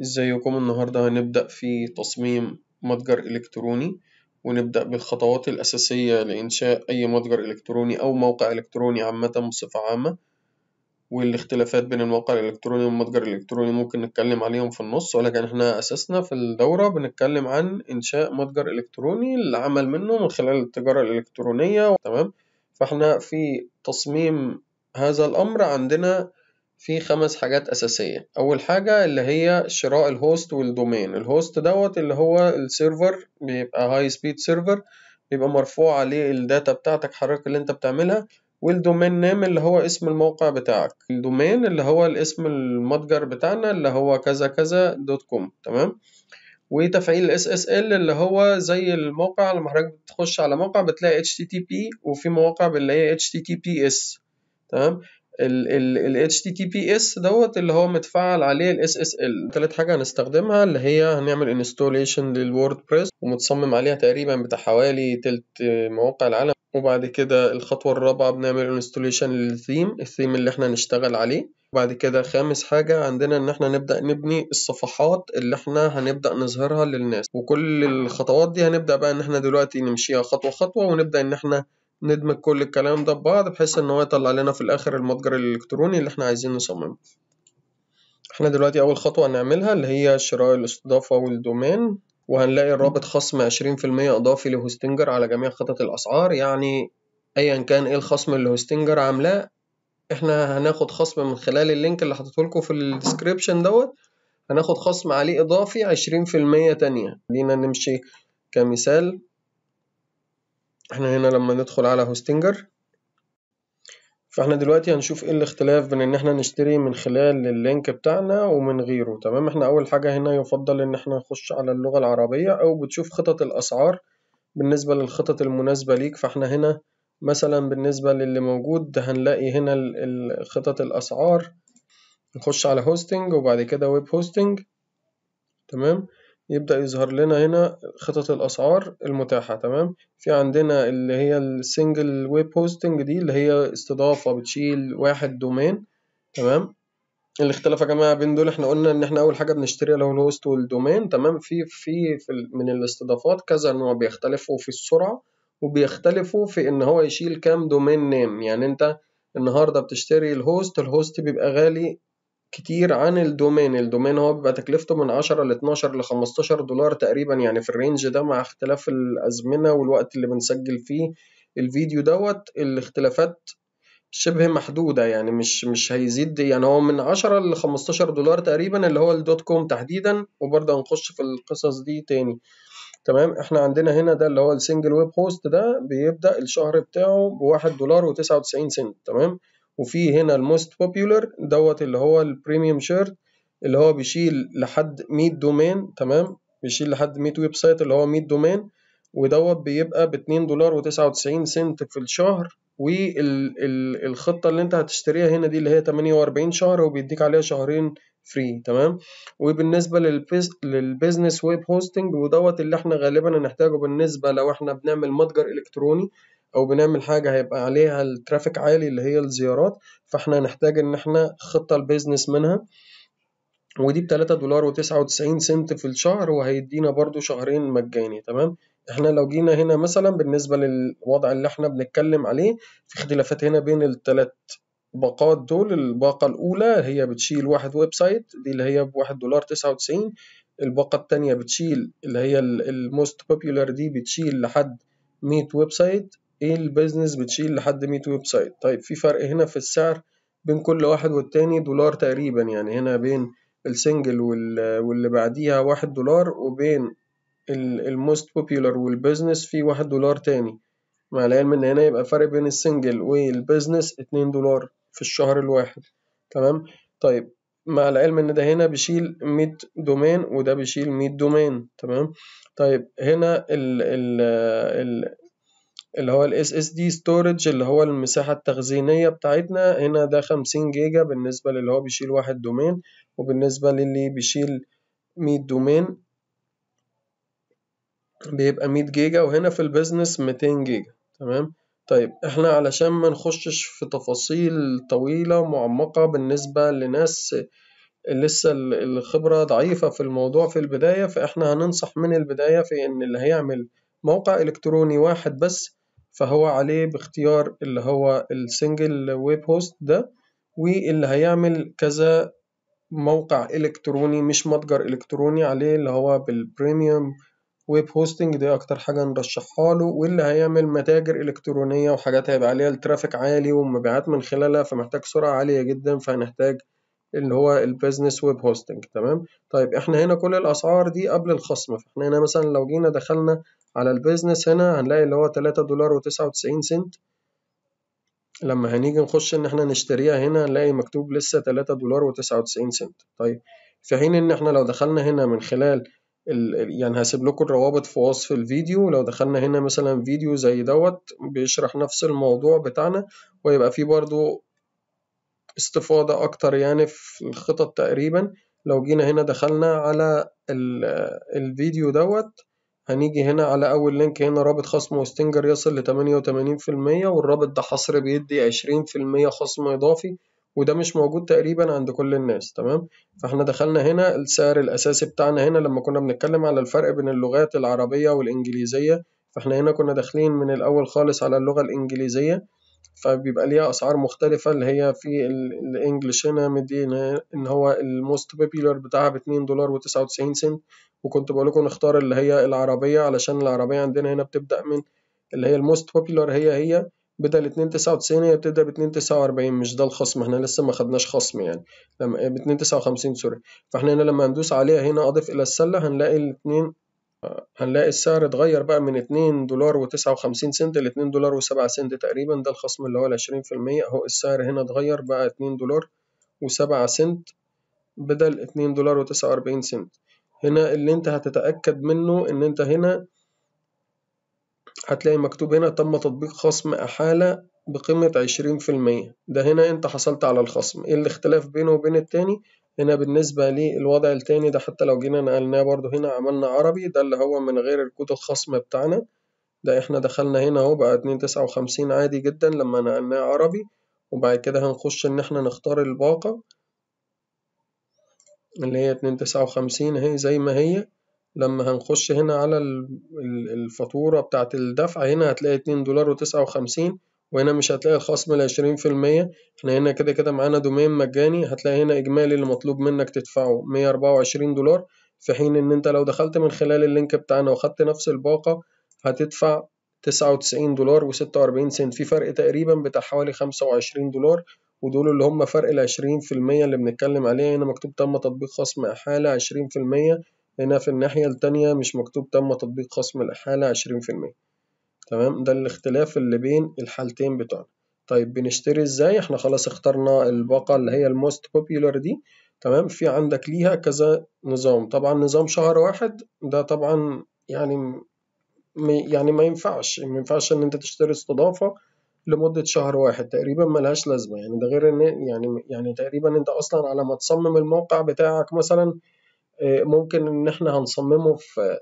ازيكم النهاردة هنبدأ في تصميم متجر إلكتروني ونبدأ بالخطوات الأساسية لإنشاء أي متجر إلكتروني أو موقع إلكتروني عامة بصفة عامة والاختلافات بين الموقع الإلكتروني والمتجر الإلكتروني ممكن نتكلم عليهم في النص ولكن احنا أساسنا في الدورة بنتكلم عن إنشاء متجر إلكتروني للعمل منه من خلال التجارة الإلكترونية تمام فاحنا في تصميم هذا الأمر عندنا في خمس حاجات أساسية أول حاجة اللي هي شراء الهوست والدومين الهوست دوت اللي هو السيرفر بيبقى هاي سبيد سيرفر بيبقى مرفوع عليه الداتا بتاعتك حضرتك اللي انت بتعملها والدومين نيم اللي هو اسم الموقع بتاعك الدومين اللي هو الاسم المتجر بتاعنا اللي هو كذا كذا دوت كوم تمام وتفعيل الاس اس ال اللي هو زي الموقع لما حضرتك بتخش على موقع بتلاقي اتش تي تي بي وفي مواقع بنلاقيها اتش تي تي بي اس تمام ال HTTPS دوت اللي هو متفعل عليه ال SSL تالت حاجة هنستخدمها اللي هي هنعمل انستوليشن للووردبريس ومتصمم عليها تقريبا بتاع حوالي تلت مواقع العالم وبعد كده الخطوة الرابعة بنعمل انستوليشن للثيم الثيم اللي احنا هنشتغل عليه وبعد كده خامس حاجة عندنا إن إحنا نبدأ نبني الصفحات اللي إحنا هنبدأ نظهرها للناس وكل الخطوات دي هنبدأ بقى إن إحنا دلوقتي نمشيها خطوة خطوة ونبدأ إن إحنا ندمج كل الكلام ده ببعض بحيث ان هو يطلع لنا في الاخر المتجر الالكتروني اللي احنا عايزين نصممه احنا دلوقتي اول خطوة هنعملها اللي هي شراء الاستضافة والدومين وهنلاقي الرابط خصم عشرين في المية اضافي لهوستنجر على جميع خطط الاسعار يعني ايا كان ايه الخصم اللي هوستنجر عاملاه احنا هناخد خصم من خلال اللينك اللي حطيتهولكوا في الديسكريبشن دوت هناخد خصم عليه اضافي عشرين في المية تانية خلينا نمشي كمثال احنا هنا لما ندخل على هوستنجر فاحنا دلوقتي هنشوف ايه الاختلاف بين ان احنا نشتري من خلال اللينك بتاعنا ومن غيره تمام احنا اول حاجة هنا يفضل ان احنا نخش على اللغة العربية او بتشوف خطط الاسعار بالنسبة للخطط المناسبة ليك فاحنا هنا مثلا بالنسبة للي موجود هنلاقي هنا خطط الاسعار نخش على هوستنج وبعد كده ويب هوستنج تمام يبدأ يظهر لنا هنا خطط الأسعار المتاحة تمام في عندنا اللي هي السنجل ويب هوستنج دي اللي هي استضافة بتشيل واحد دومين تمام الاختلاف يا جماعة بين دول احنا قلنا ان احنا اول حاجة بنشتريها اللي هو الهوست والدومين تمام في, في من الاستضافات كذا نوع بيختلفوا في السرعة وبيختلفوا في ان هو يشيل كام دومين نيم يعني انت النهاردة بتشتري الهوست الهوست بيبقى غالي كتير عن الدومين، الدومين هو بيبقى تكلفته من عشرة لاتناشر 15 دولار تقريبًا يعني في الرينج ده مع اختلاف الأزمنة والوقت اللي بنسجل فيه الفيديو دوت الاختلافات شبه محدودة يعني مش مش هيزيد يعني هو من عشرة 15 دولار تقريبًا اللي هو الدوت كوم تحديدًا، وبرضه هنخش في القصص دي تاني، تمام؟ إحنا عندنا هنا ده اللي هو السنجل ويب هوست ده بيبدأ الشهر بتاعه بواحد دولار وتسعة وتسعين سنت تمام؟ وفي هنا الموست بوبيولر دوت اللي هو البريميوم شيرت اللي هو بيشيل لحد 100 دومين تمام بيشيل لحد 100 ويب سايت اللي هو 100 دومين ودوت بيبقى ب 2 دولار و99 سنت في الشهر والخطة اللي انت هتشتريها هنا دي اللي هي 48 شهر وبيديك عليها شهرين فري تمام وبالنسبة للبيزنس ويب هوستنج ودوت اللي احنا غالبا هنحتاجه بالنسبة لو احنا بنعمل متجر الكتروني او بنعمل حاجه هيبقى عليها الترافيك عالي اللي هي الزيارات فاحنا هنحتاج ان احنا خطه البيزنس منها ودي ب 3 دولار و99 سنت في الشهر وهيدينا برضو شهرين مجاني تمام احنا لو جينا هنا مثلا بالنسبه للوضع اللي احنا بنتكلم عليه في اختلافات هنا بين الثلاث باقات دول الباقه الاولى هي بتشيل واحد ويب سايت دي اللي هي بواحد دولار تسعة وتسعين الباقه التانية بتشيل اللي هي الموست بوبيولار دي بتشيل لحد 100 ويب سايت ايه البيزنس بتشيل لحد 100 ويب سايت طيب في فرق هنا في السعر بين كل واحد والتاني دولار تقريبا يعني هنا بين السنجل واللي بعديها واحد دولار وبين الموست بوبيولر والبيزنس في واحد دولار تاني مع العلم ان هنا يبقى فرق بين السنجل والبيزنس اتنين دولار في الشهر الواحد تمام طيب مع العلم ان ده هنا بيشيل 100 دومين وده بيشيل 100 دومين تمام طيب هنا ال ال ال اللي هو الاس اس دي ستورج اللي هو المساحة التخزينية بتاعتنا هنا ده خمسين جيجا بالنسبة للي هو بيشيل واحد دومين وبالنسبة للي بيشيل 100 دومين بيبقى 100 جيجا وهنا في البيزنس ميتين جيجا تمام طيب احنا علشان ما نخشش في تفاصيل طويلة معمقة بالنسبة لناس لسه الخبرة ضعيفة في الموضوع في البداية فاحنا هننصح من البداية في ان اللي هيعمل موقع إلكتروني واحد بس فهو عليه باختيار اللي هو السنجل ويب هوست ده واللي هيعمل كذا موقع إلكتروني مش متجر إلكتروني عليه اللي هو بالبريميوم ويب هوستنج دي أكتر حاجة نرشحها له واللي هيعمل متاجر إلكترونية وحاجات هيبقى عليها الترافيك عالي ومبيعات من خلالها فمحتاج سرعة عالية جدا فهنحتاج اللي هو البيزنس ويب هوستنج تمام طيب احنا هنا كل الاسعار دي قبل الخصم فاحنا هنا مثلا لو جينا دخلنا على البيزنس هنا هنلاقي اللي هو 3 دولار و99 سنت لما هنيجي نخش ان احنا نشتريها هنا هنلاقي مكتوب لسه 3 دولار و99 سنت طيب في حين ان احنا لو دخلنا هنا من خلال ال... يعني هسيب لكم الروابط في وصف الفيديو لو دخلنا هنا مثلا فيديو زي دوت بيشرح نفس الموضوع بتاعنا ويبقى فيه برضو استفاضة أكتر يعني في الخطط تقريبا لو جينا هنا دخلنا على الفيديو دوت هنيجي هنا على أول لينك هنا رابط خصم وستنجر يصل ل 88% والرابط ده حصر بيدي 20% خصم إضافي وده مش موجود تقريبا عند كل الناس تمام فاحنا دخلنا هنا السعر الأساسي بتاعنا هنا لما كنا بنتكلم على الفرق بين اللغات العربية والإنجليزية فاحنا هنا كنا داخلين من الأول خالص على اللغة الإنجليزية فبيبقى ليها اسعار مختلفه اللي هي في الانجلش هنا مدينا ان هو الموست بيبيلر بتاعها ب 2 دولار و99 سنت وكنت بقول لكم نختار اللي هي العربيه علشان العربيه عندنا هنا بتبدا من اللي هي الموست بيبيلر هي هي بدل 299 هي بتبدا ب 249 مش ده الخصم احنا لسه ما خدناش خصم يعني لما ب 259 سوري فاحنا هنا لما هندوس عليها هنا اضف الى السله هنلاقي الاثنين هنلاقي السعر اتغير بقى من اتنين دولار وتسعة وخمسين سنت لاتنين دولار وسبعة سنت تقريبا ده الخصم اللي هو العشرين في المية أهو السعر هنا اتغير بقى اتنين دولار وسبعة سنت بدل اتنين دولار وتسعة وأربعين سنت هنا اللي انت هتتأكد منه ان انت هنا هتلاقي مكتوب هنا تم تطبيق خصم أحالة بقيمة عشرين في المية ده هنا انت حصلت على الخصم ايه الاختلاف بينه وبين التاني هنا بالنسبة للوضع التاني ده حتى لو جينا نقلناه برضو هنا عملنا عربي ده اللي هو من غير الكود الخصم بتاعنا ده احنا دخلنا هنا اهو بقى اتنين تسعة وخمسين عادي جدا لما نقلناه عربي وبعد كده هنخش ان احنا نختار الباقة اللي هي اتنين تسعة وخمسين اهي زي ما هي لما هنخش هنا على الفاتورة بتاعة الدفع هنا هتلاقي اتنين دولار وتسعة وخمسين وهنا مش هتلاقي الخصم العشرين في المية احنا هنا كده كده معانا دومين مجاني هتلاقي هنا إجمالي اللي مطلوب منك تدفعه مية أربعة وعشرين دولار في حين إن أنت لو دخلت من خلال اللينك بتاعنا وخدت نفس الباقة هتدفع تسعة وتسعين دولار وستة وأربعين سنت في فرق تقريبا بتاع حوالي خمسة وعشرين دولار ودول اللي هم فرق العشرين في المية اللي بنتكلم عليها هنا مكتوب تم تطبيق خصم إحالة عشرين في المية هنا في الناحية التانية مش مكتوب تم تطبيق خصم الإحالة عشرين في المية تمام ده الاختلاف اللي بين الحالتين بتوعنا طيب بنشتري ازاي احنا خلاص اخترنا الباقة اللي هي الموست بوبيولار دي تمام في عندك ليها كذا نظام طبعا نظام شهر واحد ده طبعا يعني يعني ما ينفعش ما ينفعش ان انت تشتري استضافة لمدة شهر واحد تقريبا ملهاش لازمة يعني ده غير ان يعني يعني تقريبا انت اصلا على ما تصمم الموقع بتاعك مثلا آه، ممكن ان احنا هنصممه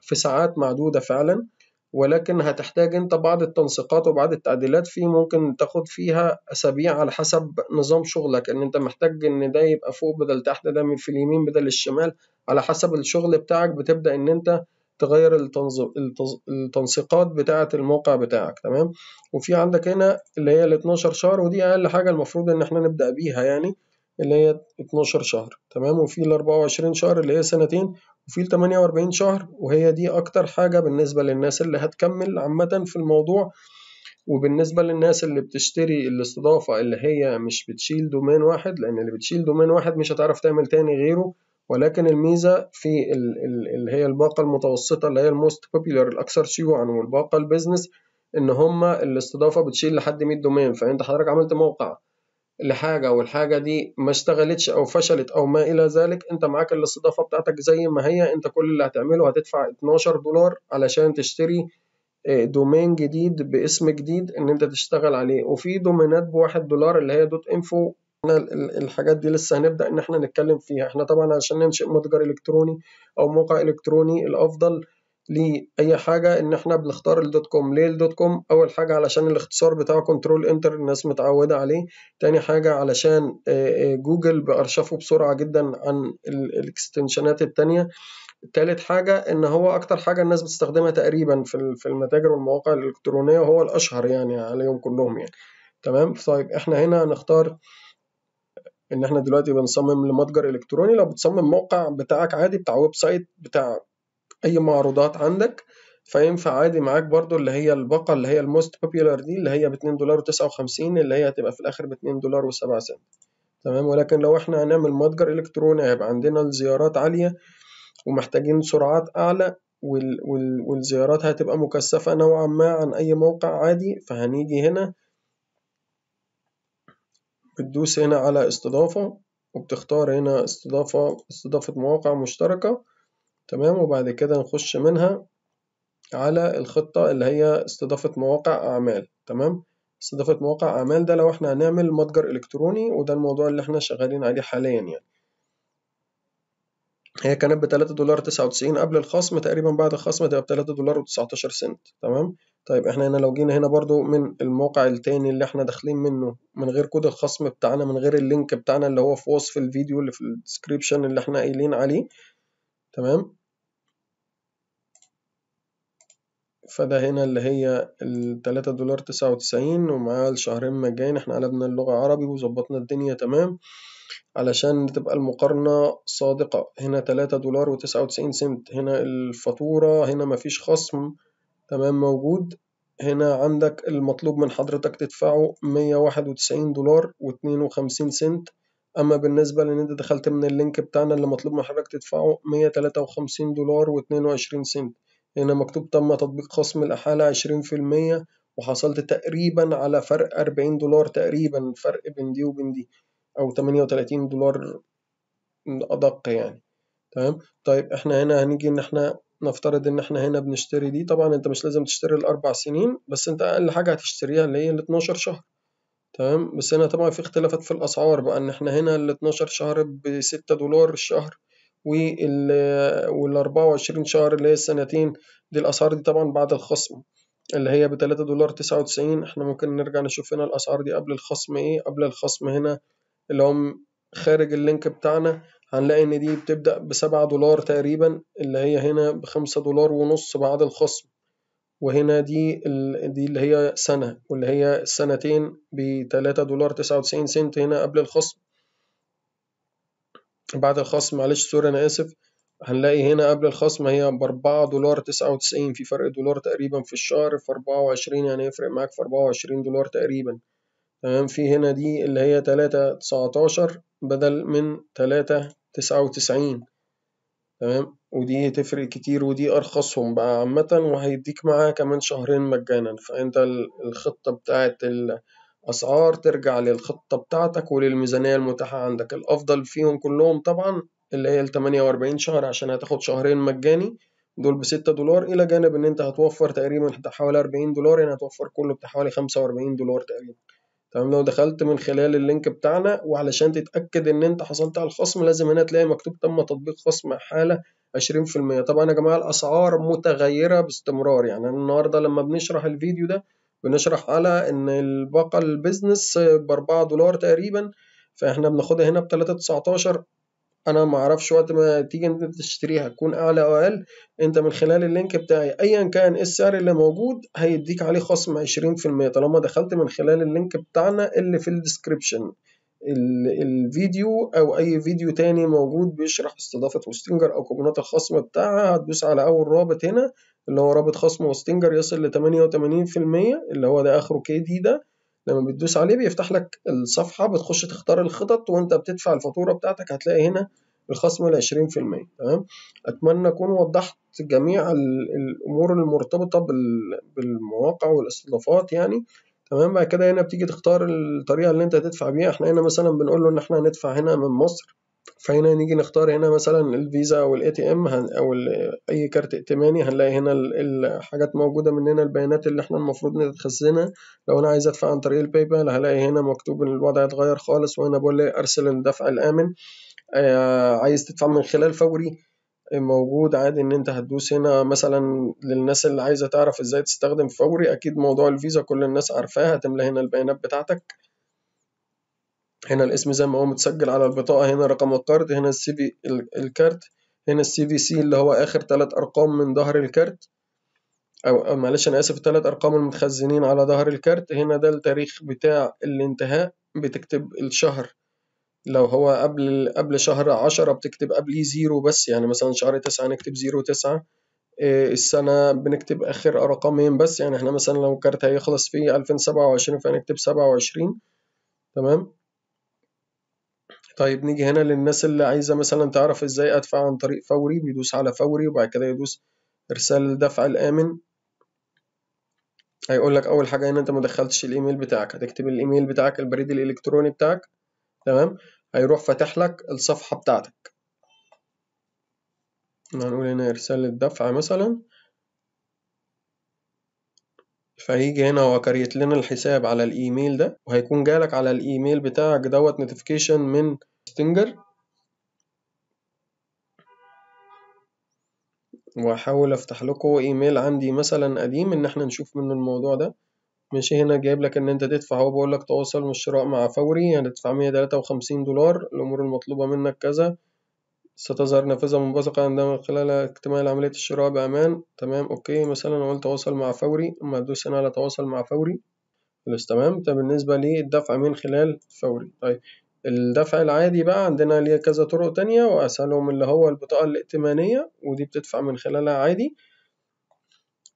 في ساعات معدودة فعلا ولكن هتحتاج انت بعض التنسيقات وبعض التعديلات في ممكن تاخد فيها اسابيع على حسب نظام شغلك ان انت محتاج ان ده يبقى فوق بدل تحت ده من في اليمين بدل الشمال على حسب الشغل بتاعك بتبدا ان انت تغير التنز... التز... التنسيقات بتاعه الموقع بتاعك تمام وفي عندك هنا اللي هي ال 12 شهر ودي اقل حاجه المفروض ان احنا نبدا بيها يعني اللي هي 12 شهر تمام وفي ال 24 شهر اللي هي سنتين وفي ال 48 شهر وهي دي أكتر حاجة بالنسبة للناس اللي هتكمل عامة في الموضوع وبالنسبة للناس اللي بتشتري الاستضافة اللي هي مش بتشيل دومين واحد لأن اللي بتشيل دومين واحد مش هتعرف تعمل تاني غيره ولكن الميزة في اللي هي الباقة المتوسطة اللي هي الموست بوبيلر الأكثر شيوعا والباقة البيزنس إن هما الاستضافة بتشيل لحد 100 دومين فأنت حضرتك عملت موقع لحاجه والحاجه دي ما اشتغلتش او فشلت او ما الى ذلك انت معاك الاستضافه بتاعتك زي ما هي انت كل اللي هتعمله هتدفع 12 دولار علشان تشتري آه، دومين جديد باسم جديد ان انت تشتغل عليه وفي دومينات بواحد دولار اللي هي دوت انفو الحاجات دي لسه هنبدا ان احنا نتكلم فيها احنا طبعا عشان ننشئ متجر الكتروني او موقع الكتروني الافضل لأي حاجة إن إحنا بنختار الدوت كوم، ليه الدوت كوم؟ أول حاجة علشان الاختصار بتاعه كنترول إنتر الناس متعودة عليه، تاني حاجة علشان آه، آه، جوجل بأرشفه بسرعة جدا عن الاكستنشنات التانية، تالت حاجة إن هو أكتر حاجة الناس بتستخدمها تقريبا في المتاجر والمواقع الإلكترونية وهو الأشهر يعني عليهم كلهم يعني، تمام؟ طيب إحنا هنا هنختار ان احنا دلوقتي بنصمم لمتجر الكتروني لو بتصمم موقع بتاعك عادي بتاع ويب سايت بتاع أي معروضات عندك فينفع عادي معاك برضو اللي هي الباقة اللي هي الموست بوبيولار دي اللي هي باتنين دولار وتسعة وخمسين اللي هي هتبقى في الآخر باتنين دولار وسبعة سنت تمام ولكن لو احنا هنعمل متجر إلكتروني هيبقى عندنا الزيارات عالية ومحتاجين سرعات أعلى وال وال والزيارات هتبقى مكثفة نوعا ما عن أي موقع عادي فهنيجي هنا بتدوس هنا على استضافة وبتختار هنا استضافة استضافة مواقع مشتركة تمام، وبعد كده نخش منها على الخطة اللي هي استضافة مواقع أعمال، تمام، استضافة مواقع أعمال ده لو إحنا هنعمل متجر إلكتروني وده الموضوع اللي إحنا شغالين عليه حاليًا يعني. هي كانت بتلاتة دولار تسعة وتسعين قبل الخصم تقريبا بعد الخصم هتبقى بتلاتة دولار وتسعتاشر سنت، تمام. طيب إحنا هنا لو جينا هنا برضو من الموقع التاني اللي إحنا داخلين منه من غير كود الخصم بتاعنا من غير اللينك بتاعنا اللي هو في وصف الفيديو اللي في الديسكريبشن اللي إحنا قايلين عليه. تمام فده هنا اللي هي التلاتة دولار تسعة وتسعين ومع الشهرين مجان احنا قلبنا اللغة عربي وظبطنا الدنيا تمام علشان تبقى المقارنة صادقة هنا تلاتة دولار وتسعة وتسعين سنت هنا الفاتورة هنا مفيش خصم تمام موجود هنا عندك المطلوب من حضرتك تدفعه مية واحد وتسعين دولار واتنين وخمسين سنت أما بالنسبة لإن أنت دخلت من اللينك بتاعنا اللي مطلوب من حضرتك تدفعه مية تلاتة وخمسين دولار واتنين وعشرين سنت هنا مكتوب تم تطبيق خصم الأحالة عشرين في المية وحصلت تقريبا على فرق أربعين دولار تقريبا فرق بين دي وبين دي أو تمانية وتلاتين دولار أدق يعني تمام طيب احنا هنا هنيجي ان احنا نفترض ان احنا هنا بنشتري دي طبعا انت مش لازم تشتري الأربع سنين بس انت أقل حاجة هتشتريها اللي هي الاتناشر شهر تمام؟ بس هنا طبعًا في اختلافات في الأسعار بقى، إن إحنا هنا ال12 شهر بستة دولار الشهر وال وال24 شهر اللي هي السنتين دي الأسعار دي طبعًا بعد الخصم اللي هي بتلاتة دولار تسعة وتسعين، إحنا ممكن نرجع نشوف هنا الأسعار دي قبل الخصم إيه، قبل الخصم هنا اللي هم خارج اللينك بتاعنا هنلاقي إن دي بتبدأ بسبعة دولار تقريبًا اللي هي هنا بخمسة دولار ونص بعد الخصم. وهنا دي دي اللي هي سنة واللي هي السنتين بتلاتة دولار تسعة وتسعين سنت هنا قبل الخصم بعد الخصم معلش سوري أنا آسف هنلاقي هنا قبل الخصم هي بأربعة دولار تسعة وتسعين في فرق دولار تقريبا في الشهر في أربعة وعشرين يعني يفرق معاك في أربعة وعشرين دولار تقريبا تمام في هنا دي اللي هي تلاتة تسعتاشر بدل من تلاتة تسعة وتسعين تمام ودي تفرق كتير ودي ارخصهم بقى عامة وهيديك معاها كمان شهرين مجانا فانت الخطة بتاعت الاسعار ترجع للخطة بتاعتك وللميزانية المتاحة عندك الافضل فيهم كلهم طبعا اللي هي التمانية واربعين شهر عشان هتاخد شهرين مجاني دول بستة دولار الى جانب ان انت هتوفر تقريبا حوالي اربعين دولار يعني هتوفر كله بتاع حوالي خمسة واربعين دولار تقريبا تمام لو دخلت من خلال اللينك بتاعنا وعلشان تتأكد إن أنت حصلت على الخصم لازم هنا تلاقي مكتوب تم تطبيق خصم حالة 20% طبعا يا جماعة الأسعار متغيرة باستمرار يعني النهاردة لما بنشرح الفيديو ده بنشرح على إن الباقة البيزنس ب 4 دولار تقريبا فإحنا بناخدها هنا بتلاتة 3.19 انا ما اعرفش وقت ما تيجي انت تشتريها تكون اعلى او اقل انت من خلال اللينك بتاعي ايا كان ايه السعر اللي موجود هيديك عليه خصم 20% طالما دخلت من خلال اللينك بتاعنا اللي في الديسكريبشن الفيديو او اي فيديو تاني موجود بيشرح استضافه وستنجر او كوبونات الخصم بتاعها هتدوس على اول رابط هنا اللي هو رابط خصم وستنجر يصل ل 88% اللي هو ده اخره كي دي ده لما بتدوس عليه بيفتح لك الصفحة بتخش تختار الخطط وانت بتدفع الفاتورة بتاعتك هتلاقي هنا الخصم ال 20% تمام أتمنى أكون وضحت جميع الأمور المرتبطة بالمواقع والاستضافات يعني تمام بعد كده هنا بتيجي تختار الطريقة اللي انت هتدفع بيها احنا هنا مثلا بنقول له ان احنا هندفع هنا من مصر فهنا نيجي نختار هنا مثلا الفيزا او الاي تي ام او اي كارت ائتماني هنلاقي هنا الحاجات موجوده مننا البيانات اللي احنا المفروض نتخزنها لو انا عايز ادفع عن طريق الباي بال هلاقي هنا مكتوب ان الوضع اتغير خالص وهنا بقول لي ارسل الدفع الامن آه، عايز تدفع من خلال فوري آه، موجود عادي ان انت هتدوس هنا مثلا للناس اللي عايزه تعرف ازاي تستخدم فوري اكيد موضوع الفيزا كل الناس عارفاه هتملى هنا البيانات بتاعتك هنا الاسم زي ما هو متسجل على البطاقة هنا رقم الكارت هنا السي في الكارت هنا السي في سي اللي هو آخر تلات أرقام من ظهر الكارت أو معلش أنا آسف التلات أرقام المتخزنين على ظهر الكارت هنا ده التاريخ بتاع الانتهاء بتكتب الشهر لو هو قبل قبل شهر عشرة بتكتب قبليه زيرو بس يعني مثلا شهر تسعة نكتب زيرو تسعة آه، السنة بنكتب آخر أرقامين بس يعني احنا مثلا لو الكارت هيخلص في ألفين سبعة وعشرين فهنكتب سبعة وعشرين تمام طيب نيجي هنا للناس اللي عايزة مثلا تعرف ازاي ادفع عن طريق فوري بيدوس على فوري وبعد كده يدوس ارسال الدفع الامن هيقول لك اول حاجة هنا انت ما دخلتش الايميل بتاعك هتكتب الايميل بتاعك البريد الالكتروني بتاعك تمام هيروح فاتح لك الصفحة بتاعتك هنقول هنا ارسال الدفع مثلا فهيجي هنا كريت لنا الحساب على الايميل ده وهيكون جالك على الايميل بتاعك دوت نوتيفيكيشن من ستينجر وهحاول افتح لكم ايميل عندي مثلا قديم ان احنا نشوف منه الموضوع ده ماشي هنا جايب لك ان انت تدفع هو بيقول لك تواصل من مع فوري هتدفع يعني 153 دولار الامور المطلوبه منك كذا ستظهر نافذة منبثقة عندما خلال اكتمال عملية الشراء بأمان تمام أوكي مثلا أقول تواصل مع فوري أما أدوس هنا على تواصل مع فوري خلاص تمام ده بالنسبة للدفع من خلال فوري طيب الدفع العادي بقى عندنا ليه كذا طرق تانية وأسهلهم اللي هو البطاقة الائتمانية ودي بتدفع من خلالها عادي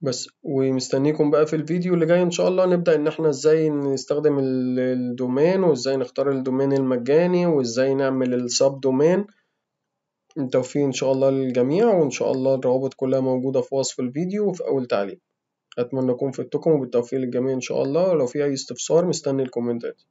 بس ومستنيكم بقى في الفيديو اللي جاي ان شاء الله نبدأ ان احنا ازاي نستخدم الدومين وازاي نختار الدومين المجاني وازاي نعمل السب دومين التوفيق إن شاء الله للجميع وإن شاء الله الروابط كلها موجودة في وصف الفيديو وفي أول تعليق أتمنى أكون فدتكم وبالتوفيق للجميع إن شاء الله ولو في أي استفسار مستني الكومنتات